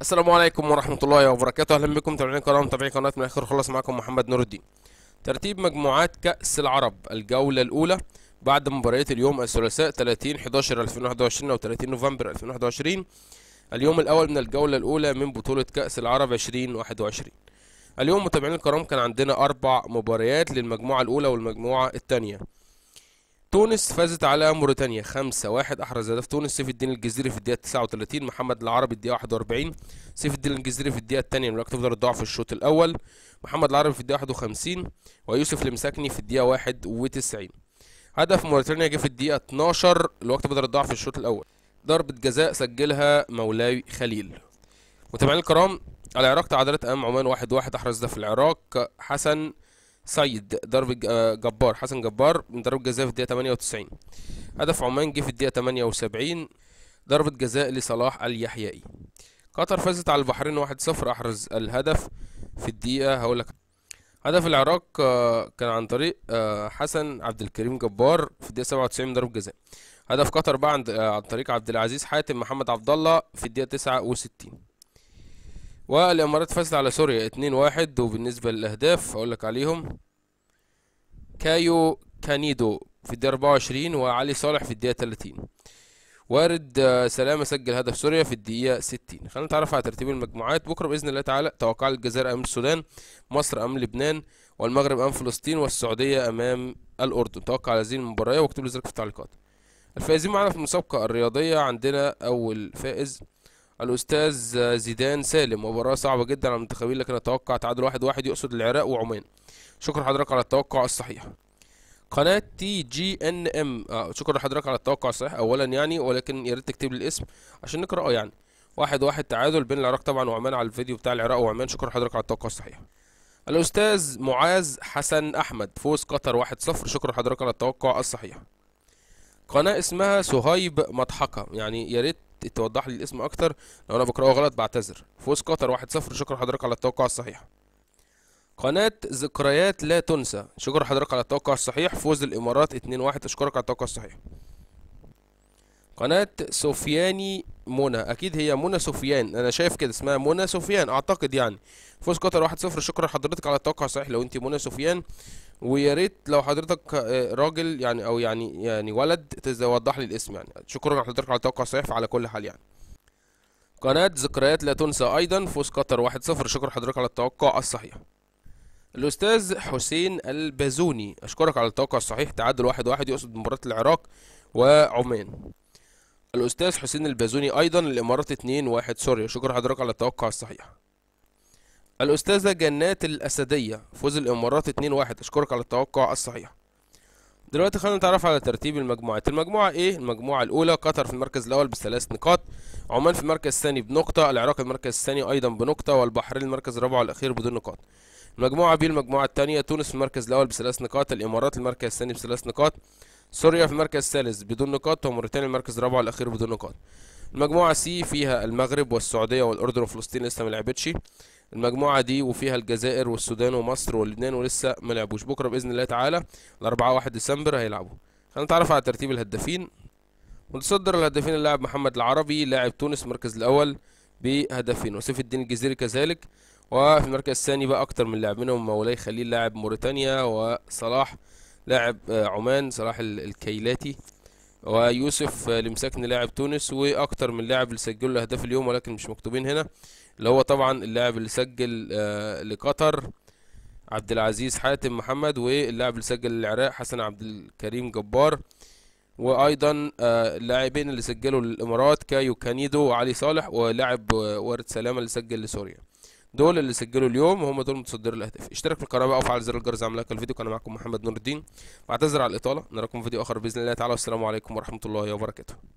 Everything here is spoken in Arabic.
السلام عليكم ورحمة الله وبركاته أهلا بكم متابعين القناة متابعين قناة من آخر خلاص معكم محمد نور الدين ترتيب مجموعات كأس العرب الجولة الأولى بعد مباريات اليوم الثلاثاء 30 11 2021 أو 30 نوفمبر 2021 اليوم الأول من الجولة الأولى من بطولة كأس العرب 2021 اليوم متابعين الكرام كان عندنا أربع مباريات للمجموعة الأولى والمجموعة الثانية تونس فازت على موريتانيا 5-1 احرز هدف تونس سيف الدين الجزيري في الدقيقه 39 محمد العربي الدقيقه 41 سيف الدين الجزيري في الدقيقه الثانيه من وقت الضعف في الشوط الاول محمد العربي في الدقيقه 51 ويوسف المساكني في الدقيقه 91 هدف موريتانيا جه في الدقيقه 12 الوقت بدل الضعف في الشوط الاول ضربه جزاء سجلها مولاي خليل متابعينا الكرام العراق تعادلت امام عمان 1-1 احرز هدف في العراق حسن سيد ضرب آه، جبار حسن جبار من ضربة جزاء في الدقيقة 98 هدف عمان جه في الدقيقة 78 ضربة جزاء لصلاح اليحيائي قطر فازت على البحرين 1-0 أحرز الهدف في الدقيقة هقولك هدف العراق آه، كان عن طريق آه، حسن عبد الكريم جبار في الدقيقة 97 من ضربة جزاء هدف قطر بقى عن طريق عبد العزيز حاتم محمد عبد الله في الدقيقة 69 والامارات فازت على سوريا 2-1 وبالنسبة للاهداف اقول لك عليهم كايو كانيدو في الدقيقة 24 وعلي صالح في الدقيقة 30 وارد آه، سلامة سجل هدف سوريا في الدقيقة 60 خلينا نتعرف على ترتيب المجموعات بكرة بإذن الله تعالى توقع الجزائر أمام السودان مصر أمام لبنان والمغرب أمام فلسطين والسعودية أمام الأردن توقع على هذه المباريات واكتب لي ذلك في التعليقات الفائزين معانا في المسابقة الرياضية عندنا أول فائز الاستاذ زيدان سالم مباراه صعبه جدا على المنتخبين لكن اتوقع تعادل واحد واحد يقصد العراق وعمان شكرا حضرتك على التوقع الصحيح قناة تي جي ان ام آه شكرا لحضرتك على التوقع الصحيح اولا يعني ولكن يا ريت تكتب لي الاسم عشان نقراه يعني واحد واحد تعادل بين العراق طبعا وعمان على الفيديو بتاع العراق وعمان شكرا لحضرتك على التوقع الصحيح الاستاذ معاذ حسن احمد فوز قطر 1-0 شكرا لحضرتك على التوقع الصحيح قناة اسمها سهيب مضحكة يعني يا ريت توضح لي الاسم اكتر لو انا بقراه غلط بعتذر فوز قطر 1-0 شكرا حضرتك على التوقع الصحيح قناة ذكريات لا تنسى شكرا حضرتك على التوقع الصحيح فوز الامارات 2-1 اشكرك على التوقع الصحيح قناة سفياني منى اكيد هي منى سفيان انا شايف كده اسمها منى سفيان اعتقد يعني فوز قطر واحد صفر شكرا لحضرتك على التوقع الصحيح لو انت منى سفيان ويا ريت لو حضرتك آه، راجل يعني او يعني يعني ولد توضح لي الاسم يعني شكرا لحضرتك على التوقع الصحيح على كل حال يعني قناة ذكريات لا تنسى ايضا فوز قطر واحد صفر شكرا حضرتك على التوقع الصحيح الاستاذ حسين البازوني اشكرك على التوقع الصحيح تعادل واحد واحد يقصد مباراة العراق وعمان الأستاذ حسين البازوني أيضا الإمارات 2-1 سوريا شكرا حضرتك على التوقع الصحيح الأستاذة جنات الأسدية فوز الإمارات 2-1 أشكرك على التوقع الصحيح دلوقتي خلينا نتعرف على ترتيب المجموعات المجموعة ايه المجموعة الاولى قطر في المركز الاول بثلاث نقاط عمان في المركز الثاني بنقطة العراق المركز الثاني ايضا بنقطة والبحرين المركز الرابع والاخير بدون نقاط المجموعة بي المجموعة الثانية تونس في المركز الاول بثلاث نقاط الامارات المركز الثاني بثلاث نقاط سوريا في المركز الثالث بدون نقاط وموريتانيا المركز الرابع والأخير بدون نقاط المجموعة سي فيها المغرب والسعودية والأردن وفلسطين لسه ما لعبتش المجموعة دي وفيها الجزائر والسودان ومصر ولبنان ولسه ما لعبوش بكرة بإذن الله تعالى الأربعة 1 ديسمبر هيلعبوا خلينا نتعرف على ترتيب الهدافين متصدر الهدافين اللاعب محمد العربي لاعب تونس المركز الأول بهدفين وسيف الدين الجزيري كذلك وفي المركز الثاني بقى أكتر من لاعب منهم مولاي خليل لاعب موريتانيا وصلاح لاعب آه، عمان صلاح الكيلاتي ويوسف آه، لمساكن لاعب تونس واكتر من لاعب اللي سجلوا الاهداف اليوم ولكن مش مكتوبين هنا اللي هو طبعا اللاعب اللي سجل آه، لقطر عبد العزيز حاتم محمد واللاعب اللي سجل للعراق حسن عبد الكريم جبار وايضا اللاعبين اللي سجلوا للامارات كايو كانيدو وعلي صالح ولاعب ورد سلامه اللي سجل لسوريا دول اللي سجلوا اليوم وهم دول متصدر الاهداف اشترك في القناه بقى وفعل زر الجرس اعمل لايك للفيديو كان معاكم محمد نور الدين بعتذر على الاطاله نراكم في فيديو اخر باذن الله تعالى والسلام عليكم ورحمه الله وبركاته